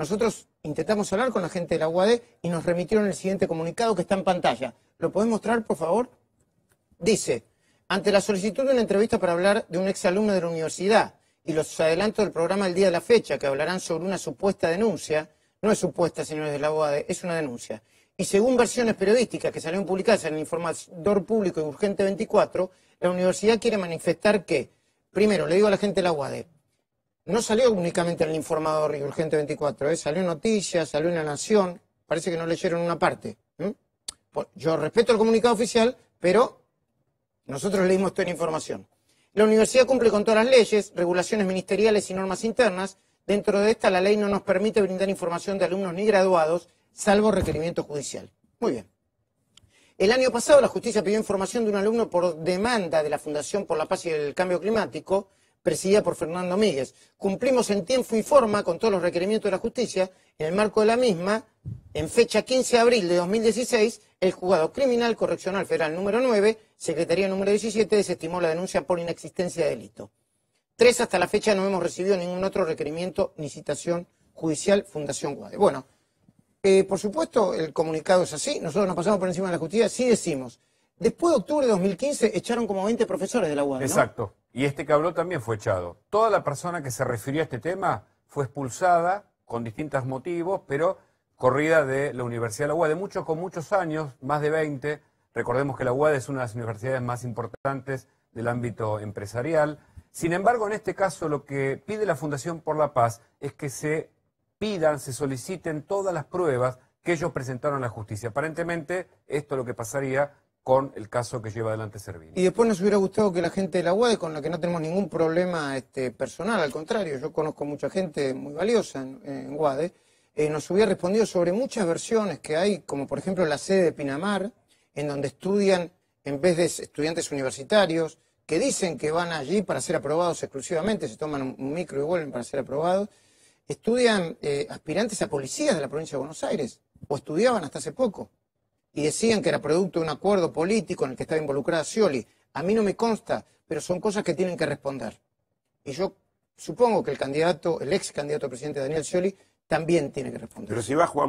Nosotros intentamos hablar con la gente de la UAD y nos remitieron el siguiente comunicado que está en pantalla. ¿Lo podés mostrar, por favor? Dice, ante la solicitud de una entrevista para hablar de un exalumno de la universidad y los adelantos del programa El día de la fecha que hablarán sobre una supuesta denuncia, no es supuesta, señores de la UAD, es una denuncia. Y según versiones periodísticas que salieron publicadas en el informador público y urgente 24, la universidad quiere manifestar que, primero, le digo a la gente de la UAD, no salió únicamente en el informador y Urgente 24, ¿eh? salió en Noticias, salió en La Nación, parece que no leyeron una parte. Yo respeto el comunicado oficial, pero nosotros leímos toda la información. La universidad cumple con todas las leyes, regulaciones ministeriales y normas internas. Dentro de esta, la ley no nos permite brindar información de alumnos ni graduados, salvo requerimiento judicial. Muy bien. El año pasado, la justicia pidió información de un alumno por demanda de la Fundación por la Paz y el Cambio Climático presidida por Fernando Míguez. Cumplimos en tiempo y forma con todos los requerimientos de la justicia. En el marco de la misma, en fecha 15 de abril de 2016, el juzgado criminal correccional federal número 9, Secretaría número 17, desestimó la denuncia por inexistencia de delito. Tres, hasta la fecha no hemos recibido ningún otro requerimiento ni citación judicial Fundación Guade. Bueno, eh, por supuesto, el comunicado es así. Nosotros nos pasamos por encima de la justicia, sí decimos Después de octubre de 2015 echaron como 20 profesores de la UAD. Exacto. Y este que habló también fue echado. Toda la persona que se refirió a este tema fue expulsada con distintos motivos, pero corrida de la Universidad de la UAD, de muchos con muchos años, más de 20. Recordemos que la UAD es una de las universidades más importantes del ámbito empresarial. Sin embargo, en este caso lo que pide la Fundación por la Paz es que se pidan, se soliciten todas las pruebas que ellos presentaron a la justicia. Aparentemente, esto es lo que pasaría con el caso que lleva adelante Servini. Y después nos hubiera gustado que la gente de la UADE, con la que no tenemos ningún problema este, personal, al contrario, yo conozco mucha gente muy valiosa en, Guade, UADE, eh, nos hubiera respondido sobre muchas versiones que hay, como por ejemplo la sede de Pinamar, en donde estudian, en vez de estudiantes universitarios, que dicen que van allí para ser aprobados exclusivamente, se toman un micro y vuelven para ser aprobados, estudian eh, aspirantes a policías de la provincia de Buenos Aires, o estudiaban hasta hace poco y decían que era producto de un acuerdo político en el que estaba involucrada Scioli. A mí no me consta, pero son cosas que tienen que responder. Y yo supongo que el candidato, el ex candidato a presidente Daniel Scioli, también tiene que responder. si va Juan